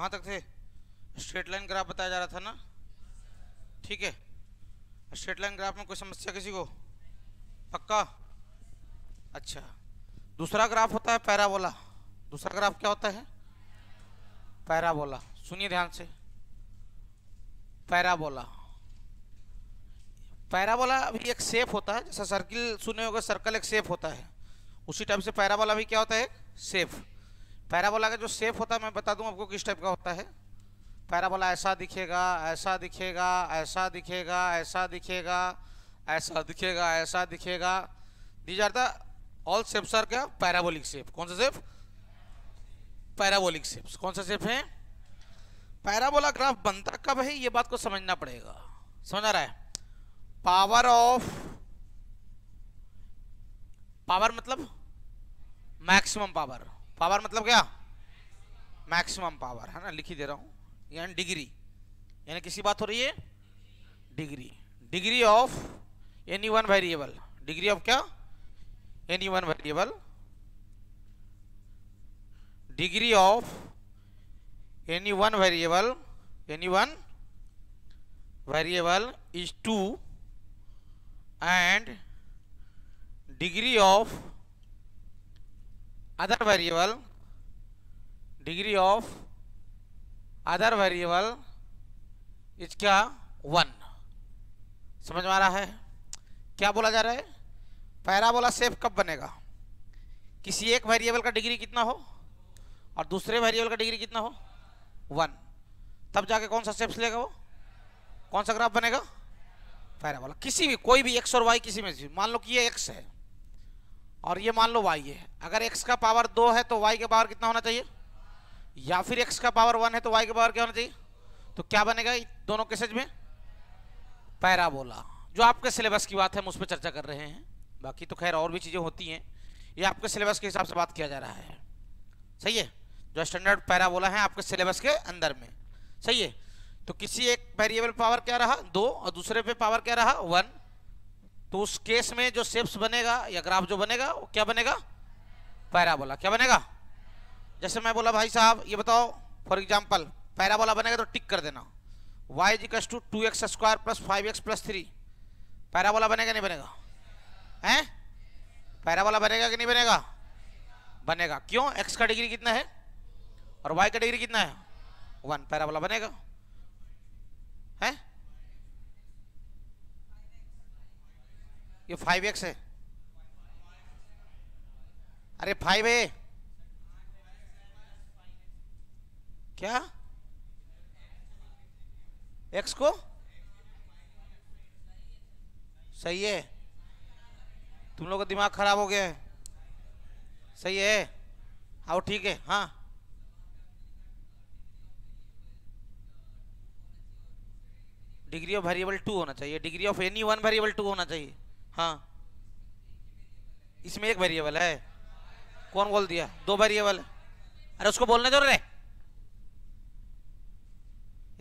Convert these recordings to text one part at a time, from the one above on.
कहाँ तक थे स्ट्रेट लाइन ग्राफ बताया जा रहा था ना ठीक है स्ट्रेट लाइन ग्राफ में कोई समस्या किसी को पक्का अच्छा दूसरा ग्राफ होता है पैराबोला दूसरा ग्राफ क्या होता है पैराबोला सुनिए ध्यान से पैराबोला पैराबोला भी एक सेप होता है जैसा सर्किल सुने होगा सर्कल एक सेप होता है उसी टाइप से पैराबोला भी क्या होता है सेफ पैराबोला का जो सेप होता है मैं बता दूं आपको किस टाइप का होता है पैराबोला ऐसा दिखेगा ऐसा दिखेगा ऐसा दिखेगा ऐसा दिखेगा ऐसा दिखेगा ऐसा दिखेगा these are the all shapes are क्या पैराबोलिक सेप कौन सा सेप पैराबोलिक सेप्स कौन सा सेप है पैराबोला ग्राफ बनता कब है ये बात को समझना पड़ेगा समझ आ रहा है पावर ऑफ पावर मतलब मैक्सिमम पावर पावर मतलब क्या मैक्सिमम पावर है ना लिखी दे रहा हूँ यानी डिग्री यानी किसी बात हो रही है degree degree of any one variable degree of क्या any one variable degree of any one variable any one variable is two and degree of other variable degree of other variable is क्या one समझ में आ रहा है क्या बोला जा रहा है पैराबोला सेफ कब बनेगा किसी एक वेरिएबल का डिग्री कितना हो और दूसरे वेरिएबल का डिग्री कितना हो वन तब जाके कौन सा सेप्स लेगा वो कौन सा ग्राफ बनेगा पैराबोला किसी भी कोई भी एक्स और वाई किसी में मान लो कि ये एक्स है और ये मान लो वाई है अगर एक्स का पावर दो है तो वाई का पावर कितना होना चाहिए या फिर एक्स का पावर वन है तो वाई का पावर क्या होना चाहिए तो क्या बनेगा दोनों केसेज में पैराबोला जो आपके सिलेबस की बात है हम उस पर चर्चा कर रहे हैं बाकी तो खैर और भी चीज़ें होती हैं ये आपके सिलेबस के हिसाब से बात किया जा रहा है सही है जो स्टैंडर्ड पैराबोला है आपके सिलेबस के अंदर में सही है तो किसी एक वेरिएबल पावर क्या रहा दो और दूसरे पे पावर क्या रहा वन तो उस केस में जो सेप्स बनेगा या ग्राफ जो बनेगा वो क्या बनेगा पैराबोला क्या बनेगा जैसे मैं बोला भाई साहब ये बताओ फॉर एग्जाम्पल पैराबोला बनेगा तो टिक कर देना y is to two x square plus five x plus three parabola बनेगा नहीं बनेगा हैं पैराबोला बनेगा कि नहीं बनेगा बनेगा क्यों एक्स का डिग्री कितना है और वाई का डिग्री कितना है वन पैराबोला बनेगा ये फाइव एक्स है अरे फाइव है क्या एक्स को सही है तुम लोग का दिमाग खराब हो गया है सही है आओ ठीक है हाँ डिग्री ऑफ वेरिएबल टू होना चाहिए degree of any one variable two होना चाहिए हाँ इसमें एक वेरिएबल है कौन बोल दिया दो वेरिएबल अरे उसको बोलने दो रे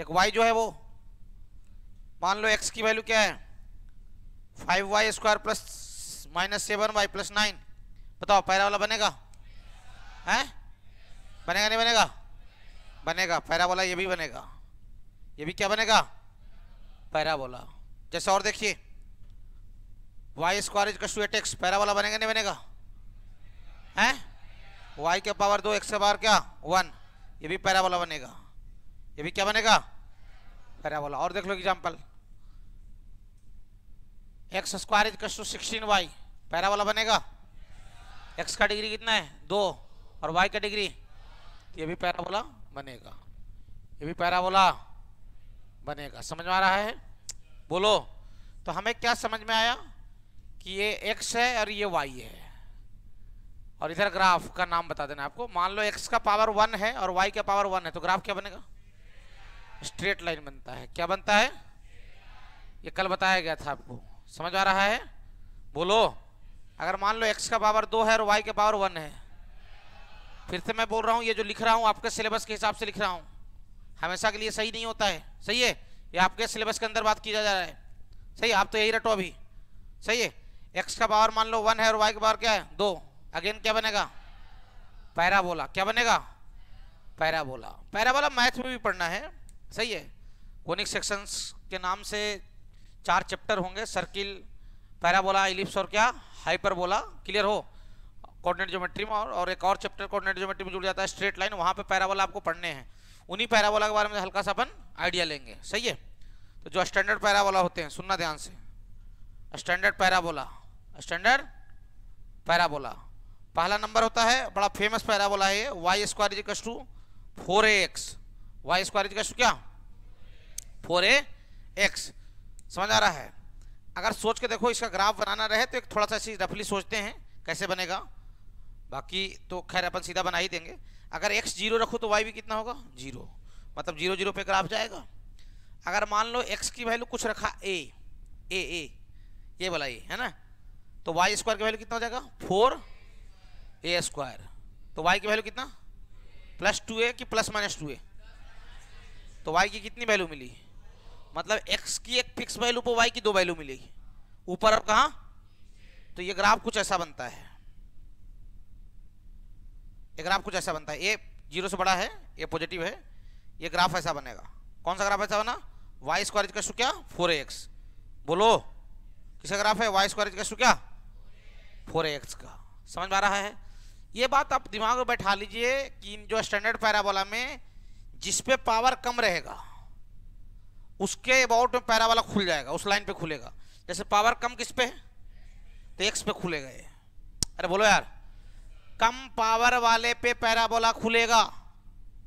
एक वाई जो है वो मान लो एक्स की वैल्यू क्या है five y square plus minus seven y plus nine बताओ पहला वाला बनेगा हैं बनेगा नहीं बनेगा बनेगा पहला वाला ये भी बनेगा ये भी क्या बनेगा पैरा पैराबोला जैसे और देखिए y square is to eight x पैरा वाला बनेगा नहीं बनेगा हैं वाई के पावर दो एक्स के पावर क्या वन ये भी पैरा वाला बनेगा ये भी क्या बनेगा पैरा वाला और देख लो example x square is to sixteen y पैरा वाला बनेगा एक्स का डिग्री कितना है दो और वाई का डिग्री ये भी पैरा वाला बनेगा ये भी पैरा वाला बनेगा समझ में आ रहा है बोलो तो हमें क्या समझ में आया कि ये एक्स है और ये वाई है और इधर ग्राफ का नाम बता देना आपको मान लो एक्स का पावर वन है और वाई का पावर वन है तो ग्राफ क्या बनेगा स्ट्रेट लाइन बनता है क्या बनता है ये कल बताया गया था आपको समझ आ रहा है बोलो अगर मान लो एक्स का पावर दो है और वाई का पावर वन है फिर से मैं बोल रहा हूँ ये जो लिख रहा हूँ आपके सिलेबस के हिसाब से लिख रहा हूँ हमेशा के लिए सही नहीं होता है सही है ये आपके सिलेबस के अंदर बात की जा रहा है सही आप तो यही रटो अभी सही है एक्स का पावर मान लो वन है और वाई का पावर क्या है दो अगेन क्या बनेगा पैराबोला क्या बनेगा पैराबोला पैराबोला मैथ में भी पढ़ना है सही है कोनिक सेक्शंस के नाम से चार चैप्टर होंगे सर्किल पैराबोला इलिप्स और क्या हाइपरबोला क्लियर हो कोऑर्डिनेट ज्योमेट्री में और, एक और चैप्टर कोऑर्डिनेट ज्योमेट्री में जुड़ जाता है स्ट्रेट लाइन वहाँ पे पैराबोला आपको पढ़ने हैं उन्हीं पैराबोला के बारे में हल्का सा अपन आइडिया लेंगे सही है तो जो स्टैंडर्ड पैराबोला होते हैं सुनना ध्यान से स्टैंडर्ड पैराबोला स्टैंडर्ड पैराबोला पहला नंबर होता है बड़ा फेमस पैराबोला है ये y square is to four a x y square is equal to क्या फोर ए एक्स समझ आ रहा है अगर सोच के देखो इसका ग्राफ बनाना रहे तो एक थोड़ा सा चीज रफली सोचते हैं कैसे बनेगा बाकी तो खैर अपन सीधा बना ही देंगे अगर एक्स जीरो रखो तो वाई भी कितना होगा जीरो मतलब जीरो जीरो पे ग्राफ जाएगा अगर मान लो एक्स की वैल्यू कुछ रखा ए ए ए ये वाला ये है ना तो वाई स्क्वायर का वैल्यू कितना हो जाएगा फोर ए स्क्वायर तो वाई की वैल्यू कितना प्लस टू ए कि प्लस माइनस टू ए तो वाई की कितनी वैल्यू मिली मतलब एक्स की एक फिक्स वैल्यू पर वाई की दो वैल्यू मिली ऊपर अब कहा तो ये ग्राफ कुछ ऐसा बनता है ये ग्राफ कुछ ऐसा बनता है ए जीरो से बड़ा है ए पॉजिटिव है ये ग्राफ ऐसा बनेगा कौन सा ग्राफ ऐसा बना वाई स्क्वायर का क्या फोर एक्स बोलो किसका ग्राफ है वाई स्क्वायर का क्या फोर एक्स का समझ आ रहा है ये बात आप दिमाग में बैठा लीजिए कि जो स्टैंडर्ड पैराबोला में जिसपे पावर कम रहेगा उसके अबाउट में पैराबोला खुल जाएगा उस लाइन पे खुलेगा जैसे पावर कम किस पे है तो एक्स पे खुलेगा ये अरे बोलो यार कम पावर वाले पे पैराबोला खुलेगा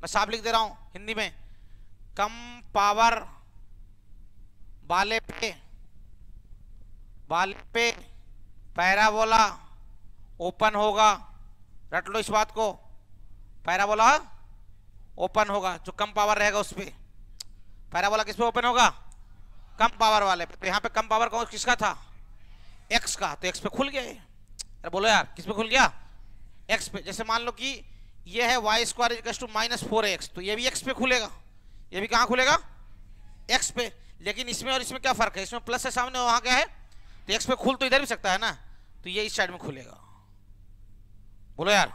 मैं साफ लिख दे रहा हूँ हिंदी में कम पावर वाले पे पाले पे पैराबोला ओपन होगा रट लो इस बात को पैराबोला हाँ? ओपन होगा जो कम पावर रहेगा उस पर पैराबोला किस पे ओपन होगा कम पावर वाले पे तो यहाँ पे कम पावर कौन किसका था एक्स का तो एक्स पे खुल गया ये अरे बोलो यार किस पे खुल गया एक्स पे जैसे मान लो कि ये है y square is to minus four x तो ये भी एक्स पे खुलेगा ये भी कहाँ खुलेगा एक्स पे लेकिन इसमें और इसमें क्या फर्क है इसमें प्लस है सामने वहाँ क्या है तो एक्स पे खुल तो इधर भी सकता है ना तो ये इस साइड में खुलेगा बोलो यार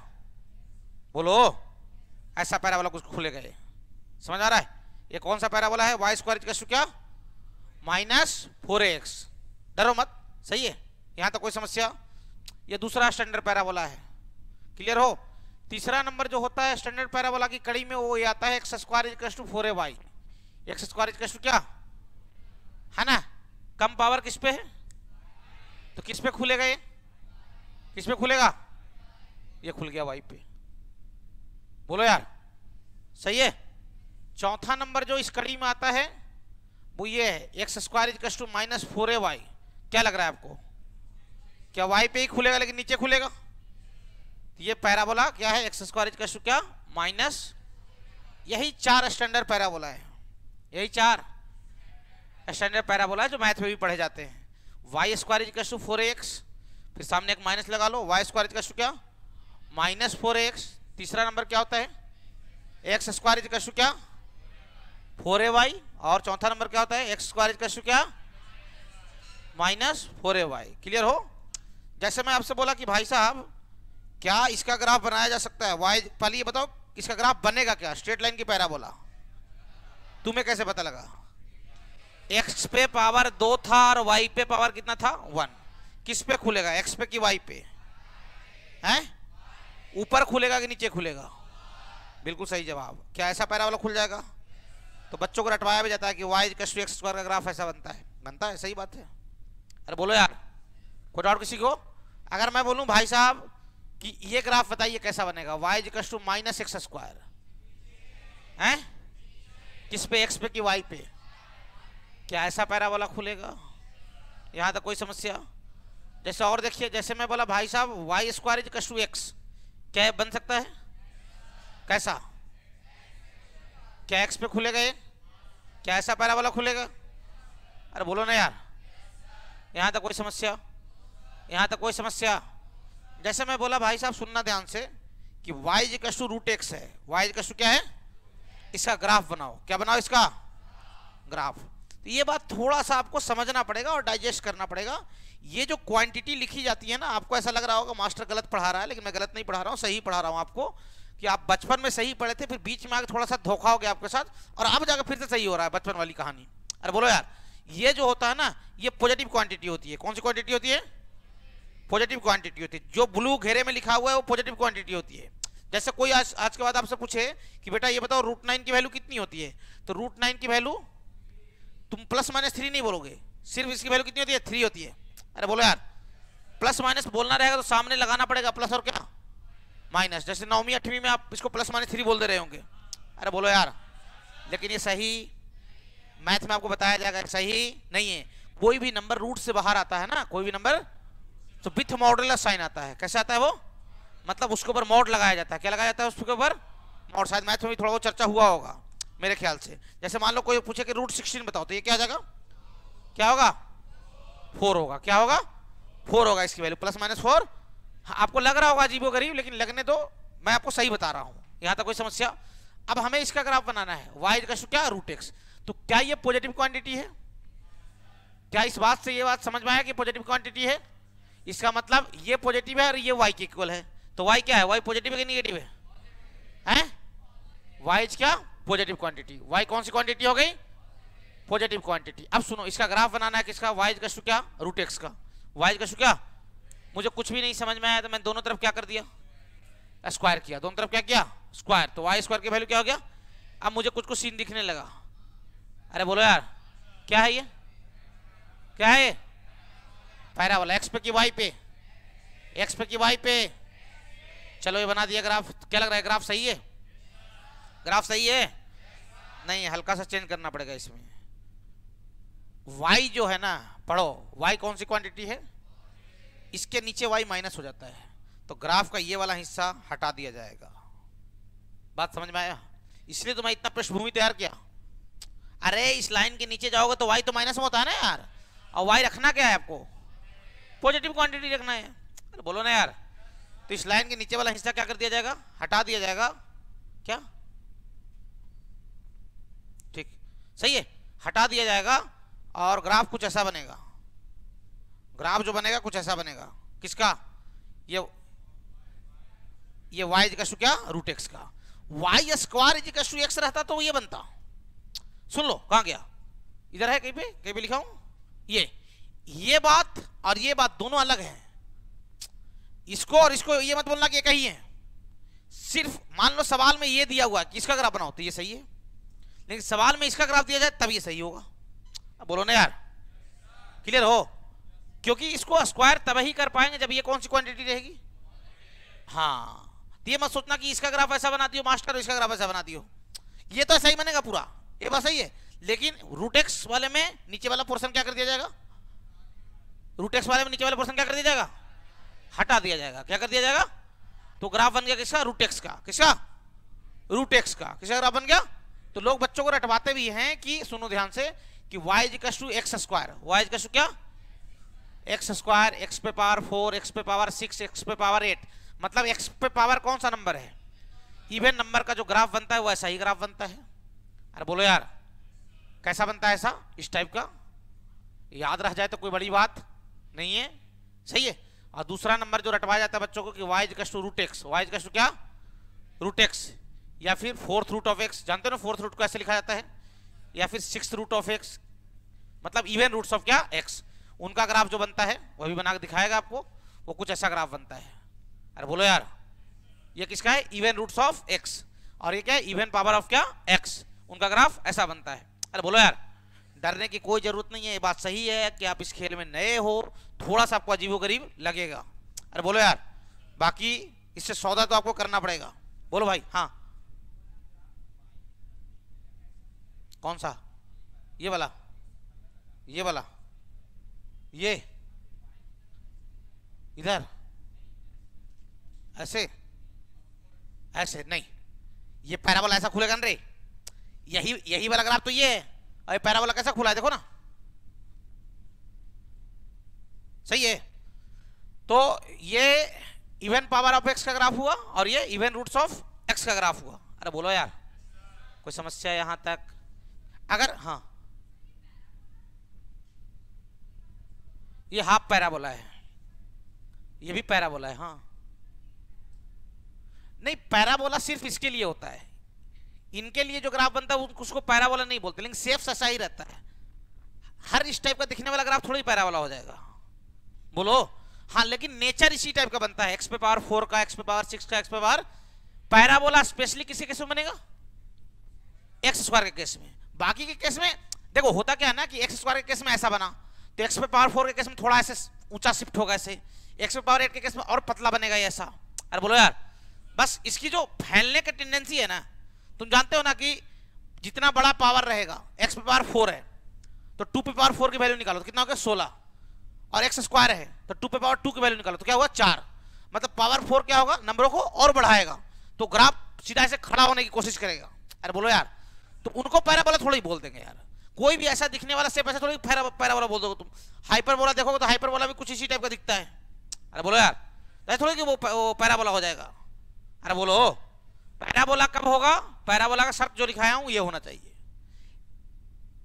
बोलो ऐसा पैरा वाला कुछ खुलेगा ये समझ आ रहा है ये कौन सा पैरा वाला है वाई स्क्वायर का क्या माइनस फोर एक्स डरो मत सही है यहाँ तक तो कोई समस्या ये दूसरा स्टैंडर्ड पैरा वाला है क्लियर हो तीसरा नंबर जो होता है स्टैंडर्ड पैरा वाला की कड़ी में वो ये आता है x square is to four a y x square is क्या है ना कम पावर किस पे है तो किस पे खुलेगा ये किस पे खुलेगा ये खुल गया वाई पे बोलो यार सही है चौथा नंबर जो इस कड़ी में आता है वो ये है x square is to minus four a y क्या लग रहा है आपको क्या वाई पे ही खुलेगा लेकिन नीचे खुलेगा तो ये पैराबोला क्या है एक्स स्क्वायर इज टू क्या माइनस यही चार स्टैंडर्ड पैराबोला है यही चार स्टैंडर्ड पैराबोला है जो मैथ में भी पढ़े जाते हैं y square is to four x फिर सामने एक माइनस लगा लो वाई स्क्वायर इज टू क्या माइनस फोर एक्स तीसरा नंबर क्या होता है एक्स स्क्वायर इज टू क्या फोर ए वाई और चौथा नंबर क्या होता है एक्स स्क्वायर इज टू क्या minus four a y clear हो जैसे मैं आपसे बोला कि भाई साहब क्या इसका ग्राफ बनाया जा सकता है वाई पहले ये बताओ इसका ग्राफ बनेगा क्या स्ट्रेट लाइन की पैरा बोला तुम्हें कैसे पता लगा एक्स पे पावर दो था और वाई पे पावर कितना था वन किस पे खुलेगा एक्स पे कि वाई पे हैं ऊपर खुलेगा कि नीचे खुलेगा बिल्कुल सही जवाब क्या ऐसा पैरा वाला खुल जाएगा तो बच्चों को रटवाया भी जाता है कि y equal to x square का ग्राफ ऐसा बनता है बनता है सही बात है अरे बोलो यार कोई डाउट किसी को अगर मैं बोलूँ भाई साहब कि ये ग्राफ बताइए कैसा बनेगा y is equal to minus x square हैं किस पे एक्स पे कि वाई पे क्या ऐसा पैराबोला खुलेगा यहाँ तक तो कोई समस्या जैसे और देखिए जैसे मैं बोला भाई साहब y square is equal to x क्या बन सकता है कैसा क्या एक्स पे खुलेगा ये क्या ऐसा पैराबोला खुलेगा अरे बोलो ना यार यहाँ तक तो कोई समस्या यहाँ तक तो कोई समस्या जैसे मैं बोला भाई साहब सुनना ध्यान से कि y is equal to root x है वाई जी कस्टू क्या है इसका ग्राफ बनाओ क्या बनाओ इसका ग्राफ तो ये बात थोड़ा सा आपको समझना पड़ेगा और डाइजेस्ट करना पड़ेगा ये जो क्वांटिटी लिखी जाती है ना आपको ऐसा लग रहा होगा मास्टर गलत पढ़ा रहा है लेकिन मैं गलत नहीं पढ़ा रहा हूँ सही पढ़ा रहा हूँ आपको कि आप बचपन में सही पढ़े थे फिर बीच में आगे थोड़ा सा धोखा हो गया आपके साथ और अब जाकर फिर से सही हो रहा है बचपन वाली कहानी अरे बोलो यार ये जो होता है ना ये पॉजिटिव क्वांटिटी होती है कौन सी क्वांटिटी होती है पॉजिटिव क्वांटिटी होती है जो ब्लू घेरे में लिखा हुआ है वो पॉजिटिव क्वांटिटी होती है जैसे कोई आज आज के बाद आपसे पूछे कि बेटा ये बताओ रूट नाइन की वैल्यू कितनी होती है तो रूट नाइन की वैल्यू तुम प्लस माइनस थ्री नहीं बोलोगे सिर्फ इसकी वैल्यू कितनी होती है थ्री होती है अरे बोलो यार प्लस माइनस बोलना रहेगा तो सामने लगाना पड़ेगा प्लस और क्या माइनस जैसे नौवीं अठवीं में आप इसको प्लस माइनस थ्री बोल दे रहे होंगे अरे बोलो यार लेकिन ये सही मैथ में आपको बताया जाएगा सही नहीं है कोई भी नंबर रूट से बाहर आता है ना कोई भी नंबर तो विथ मॉडल साइन आता है कैसे आता है वो मतलब उसके ऊपर मॉड लगाया जाता है क्या लगाया जाता है उसके ऊपर मॉड शायद मैथ में भी थोड़ा बहुत चर्चा हुआ होगा मेरे ख्याल से जैसे मान लो कोई पूछे कि रूट सिक्सटीन बताओ तो ये क्या आ जाएगा क्या होगा फोर होगा क्या होगा फोर होगा इसकी वैल्यू प्लस माइनस फोर आपको लग रहा होगा अजीब व गरीब लेकिन लगने दो मैं आपको सही बता रहा हूँ यहाँ तक कोई समस्या अब हमें इसका ग्राफ बनाना है वाई का क्या रूट एक्स तो क्या ये पॉजिटिव क्वांटिटी है क्या इस बात से ये बात समझ में आया कि पॉजिटिव क्वांटिटी है इसका मतलब ये पॉजिटिव है और ये वाई के इक्वल है तो वाई क्या है वाई पॉजिटिव है कि निगेटिव है हैं वाई क्या पॉजिटिव क्वांटिटी वाई कौन सी क्वांटिटी हो गई पॉजिटिव क्वांटिटी अब सुनो इसका ग्राफ बनाना है किसका वाई का शु क्या रूट एक्स का वाई का शु क्या मुझे कुछ भी नहीं समझ में आया तो मैंने दोनों तरफ क्या कर दिया स्क्वायर किया दोनों तरफ क्या किया स्क्वायर तो वाई स्क्वायर की वैल्यू क्या हो गया अब मुझे कुछ कुछ सीन दिखने लगा अरे बोलो यार क्या है ये क्या है पैरा वाला एक्स पे की वाई पे एक्स पे की वाई पे चलो ये बना दिया ग्राफ क्या लग रहा है ग्राफ सही है ग्राफ सही है नहीं हल्का सा चेंज करना पड़ेगा इसमें वाई जो है ना पढ़ो वाई कौन सी क्वांटिटी है इसके नीचे वाई माइनस हो जाता है तो ग्राफ का ये वाला हिस्सा हटा दिया जाएगा बात समझ में आया इसलिए तो मैं इतना पृष्ठभूमि तैयार किया अरे इस लाइन के नीचे जाओगे तो वाई तो माइनस में होता है ना यार और वाई रखना क्या है आपको पॉजिटिव क्वांटिटी रखना है अरे बोलो ना यार तो इस लाइन के नीचे वाला हिस्सा क्या कर दिया जाएगा हटा दिया जाएगा क्या सही है हटा दिया जाएगा और ग्राफ कुछ ऐसा बनेगा ग्राफ जो बनेगा कुछ ऐसा बनेगा किसका ये ये वाई जिकाशु क्या रूट एक्स का वाई स्क्वायर जिकाशु एक्स रहता तो ये बनता सुन लो कहाँ गया इधर है कहीं पे कहीं पे लिखा हूं ये ये बात और ये बात दोनों अलग है इसको और इसको ये मत बोलना कि कही है सिर्फ मान लो सवाल में ये दिया हुआ है किसका ग्राफ बनाओ तो ये सही है लेकिन सवाल में इसका ग्राफ दिया जाए तब ये सही होगा अब बोलो ना यार क्लियर हो क्योंकि इसको स्क्वायर तब ही कर पाएंगे जब ये कौन सी क्वांटिटी रहेगी हाँ तो ये मत सोचना कि इसका ग्राफ ऐसा बना दियो मास्टर इसका ग्राफ ऐसा बना दियो ये तो ऐसा ही बनेगा पूरा ये बात सही है लेकिन रूटेक्स वाले में नीचे वाला पोर्सन क्या कर दिया जाएगा रूटेक्स वाले में नीचे वाला पोर्सन क्या कर दिया जाएगा हटा दिया जाएगा क्या कर दिया जाएगा तो ग्राफ बन गया किसका रूटेक्स का किसका रूटेक्स का किसका ग्राफ बन गया तो लोग बच्चों को रटवाते भी हैं कि सुनो ध्यान से कि y is equal to x square y is equal to क्या एक्स स्क्वायर एक्स पे पावर फोर एक्स पे पावर सिक्स एक्स पे पावर एट मतलब एक्स पे पावर कौन सा नंबर है इवन नंबर का जो ग्राफ बनता है वो ऐसा ही ग्राफ बनता है अरे बोलो यार कैसा बनता है ऐसा इस टाइप का याद रह जाए तो कोई बड़ी बात नहीं है सही है और दूसरा नंबर जो रटवाया जाता है बच्चों को कि y is equal to root x y is equal to क्या रूट एक्स या फिर फोर्थ रूट ऑफ एक्स जानते हो ना फोर्थ रूट को ऐसे लिखा जाता है या फिर सिक्स रूट ऑफ एक्स मतलब इवन रूट्स ऑफ क्या एक्स उनका ग्राफ जो बनता है वह भी बना के दिखाएगा आपको वो कुछ ऐसा ग्राफ बनता है अरे बोलो यार ये किसका है इवन रूट्स ऑफ एक्स और ये क्या है इवन पावर ऑफ क्या एक्स उनका ग्राफ ऐसा बनता है अरे बोलो यार डरने की कोई जरूरत नहीं है ये बात सही है कि आप इस खेल में नए हो थोड़ा सा आपको अजीबो गरीब लगेगा अरे बोलो यार बाकी इससे सौदा तो आपको करना पड़ेगा बोलो भाई हाँ कौन सा ये वाला ये वाला ये इधर ऐसे ऐसे नहीं ये पैराबोला ऐसा खुलेगा ना रे यही यही वाला ग्राफ तो ये है अरे पैराबोला कैसा खुला है देखो ना सही है तो ये इवन पावर ऑफ एक्स का ग्राफ हुआ और ये इवन रूट्स ऑफ एक्स का ग्राफ हुआ अरे बोलो यार कोई समस्या यहाँ तक अगर हाँ ये हाफ पैराबोला है ये भी पैराबोला है हाँ नहीं पैराबोला सिर्फ इसके लिए होता है इनके लिए जो ग्राफ बनता है उसको पैराबोला नहीं बोलते लेकिन सेफ सचा ही रहता है हर इस टाइप का दिखने वाला ग्राफ थोड़ा ही पैराबोला हो जाएगा बोलो हाँ लेकिन नेचर इसी टाइप का बनता है एक्स पे पावर फोर का एक्स पे पावर सिक्स का एक्स पे पावर पैराबोला स्पेशली किसी केस में बनेगा एक्स स्क्वायर के केस में बाकी के केस में देखो होता क्या है ना कि एक्स स्क्वायर के केस में ऐसा बना तो एक्स पे पावर फोर के केस में थोड़ा ऐसे ऊंचा शिफ्ट होगा ऐसे एक्स पे पावर एट के केस में और पतला बनेगा ऐसा अरे बोलो यार बस इसकी जो फैलने की टेंडेंसी है ना तुम जानते हो ना कि जितना बड़ा पावर रहेगा एक्स पे पावर फोर है तो टू पे पावर फोर की वैल्यू निकालो तो कितना हो गया सोलह और एक्स स्क्वायर है तो टू पे पावर टू की वैल्यू निकालो तो क्या होगा चार मतलब पावर फोर क्या होगा नंबरों को और बढ़ाएगा तो ग्राफ सीधा ऐसे खड़ा होने की कोशिश करेगा अरे बोलो यार तो उनको पैरा पैराबोला थोड़ा ही बोल देंगे यार कोई भी ऐसा दिखने वाला सेप ऐसा थोड़ी पैरा पैरा वाला बोल दोगे तुम हाइपर बोला देखोगे तो हाइपर वाला भी कुछ इसी टाइप का दिखता है अरे बोलो यार अरे तो थोड़ी कि वो, वो पैराबोला हो जाएगा अरे बोलो पैरा बोला कब होगा पैरा बोला का शर्त जो लिखाया हूँ ये होना चाहिए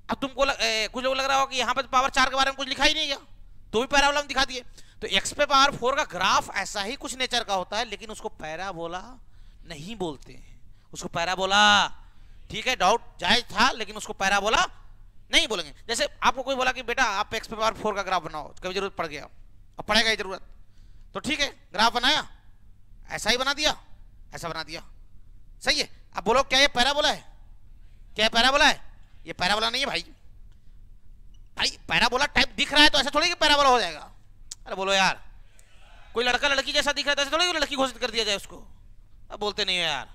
अब तुमको लग, ए, कुछ लोग लग रहा होगा कि यहाँ पर पावर चार के बारे में कुछ लिखा ही नहीं गया तो भी पैरा हम दिखा दिए तो एक्स पे पावर फोर का ग्राफ ऐसा ही कुछ नेचर का होता है लेकिन उसको पैरा बोला नहीं बोलते हैं उसको बोला ठीक है डाउट जायज था लेकिन उसको पैरा बोला नहीं बोलेंगे जैसे आपको कोई बोला कि बेटा आप एक्स पे पावर फोर का ग्राफ बनाओ तो कभी जरूरत पड़ गया अब पड़ेगा ही जरूरत तो ठीक है ग्राफ बनाया ऐसा ही बना दिया ऐसा बना दिया सही है अब बोलो क्या ये पैराबोला है क्या पैराबोला है ये पैराबोला नहीं है भाई भाई पैराबोला टाइप दिख रहा है तो ऐसा थोड़ी कि पैराबोला हो जाएगा अरे बोलो यार कोई लड़का लड़की जैसा दिख रहा है तो ऐसा थोड़ी लड़की घोषित कर दिया जाए उसको अब बोलते नहीं हो यार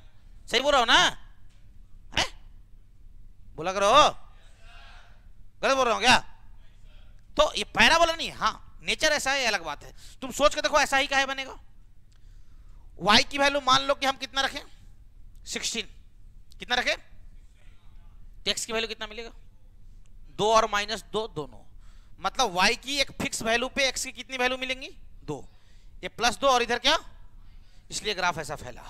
सही बोल रहा हो ना बोला करो गलत बोल रहा हूँ क्या तो ये पैरा बोला नहीं हाँ नेचर ऐसा है अलग बात है तुम सोच के देखो ऐसा ही का है बनेगा वाई की वैल्यू मान लो कि हम कितना रखें सिक्सटीन कितना रखें टैक्स की वैल्यू कितना मिलेगा दो और माइनस दो दोनों मतलब वाई की एक फिक्स वैल्यू पे एक्स की कितनी वैल्यू मिलेंगी दो ये प्लस दो और इधर क्या इसलिए ग्राफ ऐसा फैला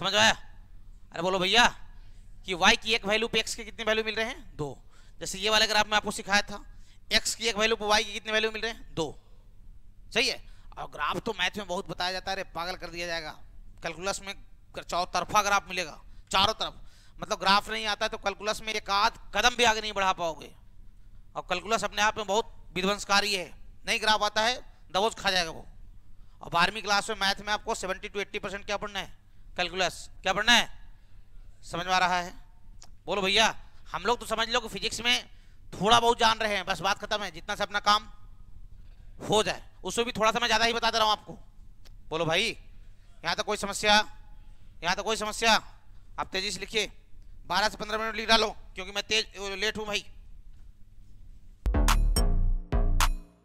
समझ आया अरे बोलो भैया कि y की एक वैल्यू पे x के कितने वैल्यू मिल रहे हैं दो जैसे ये वाला ग्राफ में आपको सिखाया था x की एक वैल्यू पे y की कितने वैल्यू मिल रहे हैं दो सही है और ग्राफ तो मैथ में बहुत बताया जाता है पागल कर दिया जाएगा कैलकुलस में चौतरफा ग्राफ मिलेगा चारों तरफ मतलब ग्राफ नहीं आता तो कैलकुलस में एक आध कदम भी आगे नहीं बढ़ा पाओगे और कैलकुलस अपने आप में बहुत विध्वंसकारी है नहीं ग्राफ आता है दबोच खा जाएगा वो और बारहवीं क्लास में मैथ में आपको सेवेंटी टू एट्टी परसेंट क्या पढ़ना है कैलकुलस क्या पढ़ना है समझ में आ रहा है बोलो भैया हम लोग तो समझ लो कि फिजिक्स में थोड़ा बहुत जान रहे हैं बस बात खत्म है जितना से अपना काम हो जाए उससे भी थोड़ा सा मैं ज़्यादा ही बता दे रहा हूँ आपको बोलो भाई यहाँ तक तो कोई समस्या यहाँ तक तो कोई समस्या आप तेज़ी से लिखिए बारह से पंद्रह मिनट लिख डालो क्योंकि मैं तेज लेट हूँ भाई